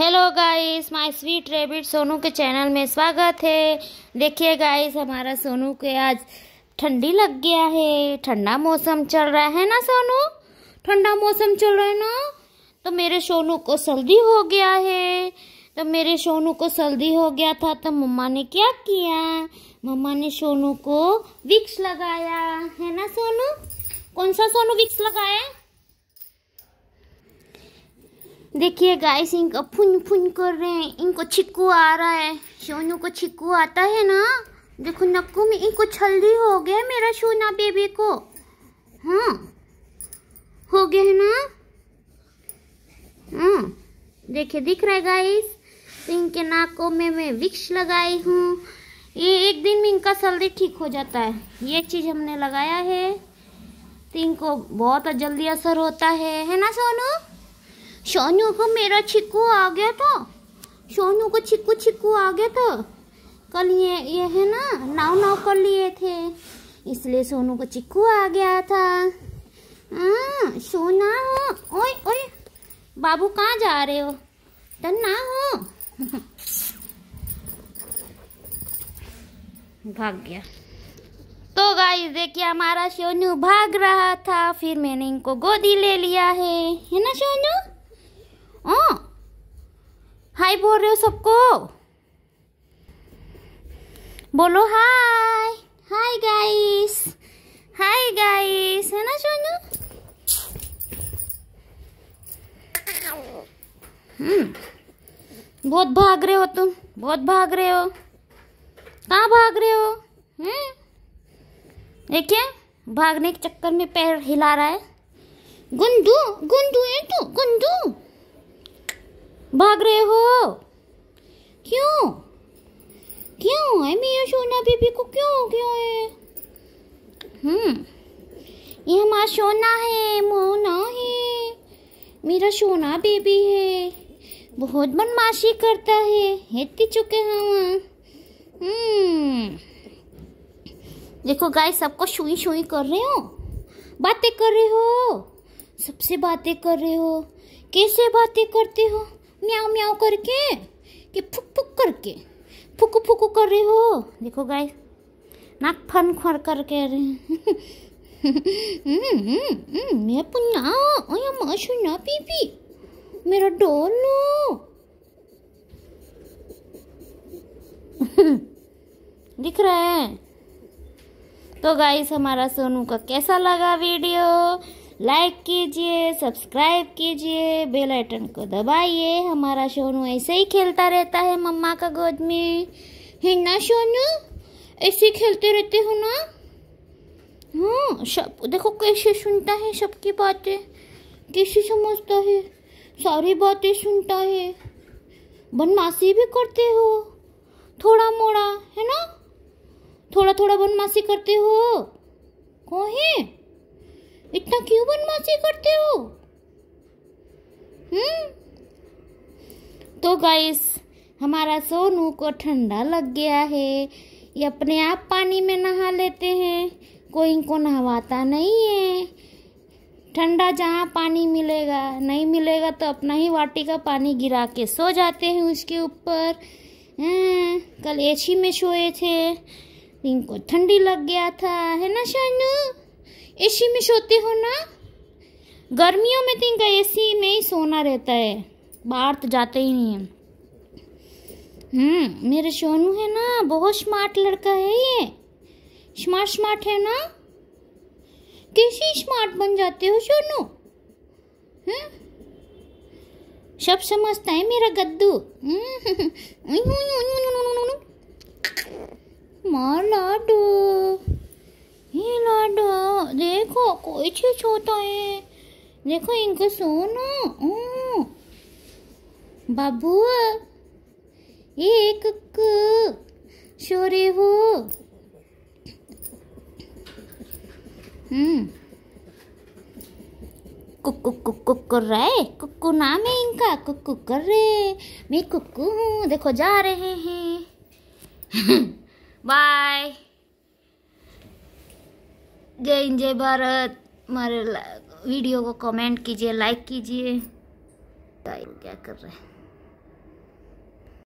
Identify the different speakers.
Speaker 1: Hello guys my sweet rabbit Sonu के channel में स्वागत है देखिए गाइस हमारा सोनू के आज ठंडी लग गया है ठंडा मौसम चल रहा है ना सोनू ठंडा मौसम चल रहा है ना तो मेरे सोनू को सर्दी हो गया है तो मेरे सोनू को सर्दी हो गया था तो मम्मा ने क्या किया मम्मा ने सोनू को विक्स लगाया है ना सोनू कौन सा सोनू विक्स लगाया देखिए गाइस इनका फुन फुन कर रहे हैं इनको छिक्कू आ रहा है सोनू को छिक्कू आता है ना देखो नक्कू में इनको छल्दी हो गया मेरा सोना बेबी को हाँ हो गया है ना हाँ देखिए दिख रहा है गाइस तो इनके नाकों में मैं विक्स लगाई हूँ ये एक दिन में इनका सर्दी ठीक हो जाता है ये चीज़ हमने लगाया है तो इनको बहुत जल्दी असर होता है है ना सोनू सोनू को मेरा छिक्कू आ गया था सोनू को छिक्कू छिक्कू आ गया था कल ये ये है ना नाव नाव कर लिए थे इसलिए सोनू को चिक्कू आ गया था आ, हाँ, सोना हो ओए ओए बाबू कहाँ जा रहे हो तन्ना हो भाग गया तो गाइस देखिए हमारा सोनू भाग रहा था फिर मैंने इनको गोदी ले लिया है है ना सोनू हाँ। हाय बोल रहे हो सबको बोलो हाय हाय गाइस हाय गाइस है ना सोनू हम्म बहुत भाग रहे हो तुम बहुत भाग रहे हो कहाँ भाग रहे हो हम्म देखिए भागने के चक्कर में पैर हिला रहा है गुंडू गुंडू है तू गुंडू भाग रहे हो क्यों क्यों है मिया सोना बीबी को क्यों क्यों है हम्म ये हमारा सोना है मोना है मेरा सोना बेबी है बहुत बदमाशी करता है हेती चुके हम हम्म। देखो गाय सबको छुई छुई कर रहे हो बातें कर रहे हो सबसे बातें कर रहे हो कैसे बातें करते हो म्याओ म्याओ करके कि फुक फुक करके फुक फुक कर रहे हो देखो गाय नाक फन खर करके कह हम्म, हम्म, हम्म, मैं पुन्ना ओया माशू ना पीपी मेरा डोलो दिख रहा है तो गाइस हमारा सोनू का कैसा लगा वीडियो लाइक कीजिए सब्सक्राइब कीजिए बेल आइकन को दबाइए हमारा सोनू ऐसे ही खेलता रहता है मम्मा का गोद में है ना सोनू ऐसे खेलते रहते हो ना हाँ सब देखो कैसे सुनता है सबकी बातें कैसे समझता है सारी बातें सुनता है बनमासी भी करते हो थोड़ा मोड़ा है ना थोड़ा थोड़ा बनमासी करते हो कौन है इतना क्यों बनमासी करते हो हम्म तो गाइस हमारा सोनू को ठंडा लग गया है ये अपने आप पानी में नहा लेते हैं कोई इनको नहवाता नहीं है ठंडा जहाँ पानी मिलेगा नहीं मिलेगा तो अपना ही वाटी का पानी गिरा के सो जाते हैं उसके ऊपर हाँ, कल एसी में सोए थे इनको ठंडी लग गया था है ना शानू एसी में सोते हो ना गर्मियों में तो इनका एसी में ही सोना रहता है बाहर तो जाते ही नहीं है हम्म मेरा सोनू है ना बहुत स्मार्ट लड़का है ये स्मार्ट स्मार्ट है ना कैसे स्मार्ट बन जाते हो सोनू हम्म सब समझता है मेरा गद्दू मार लाडू ये लाडो देखो कोई चीज होता है देखो इनको सोनो बाबू एक शोरे हो हम्म। कुक्कू कुक्कू कर रहा है नाम है इनका कुकु कर रहे मैं कुकु हूँ देखो जा रहे हैं बाय जय हिंद जय भारत हमारे वीडियो को कमेंट कीजिए लाइक कीजिए क्या कर रहे हैं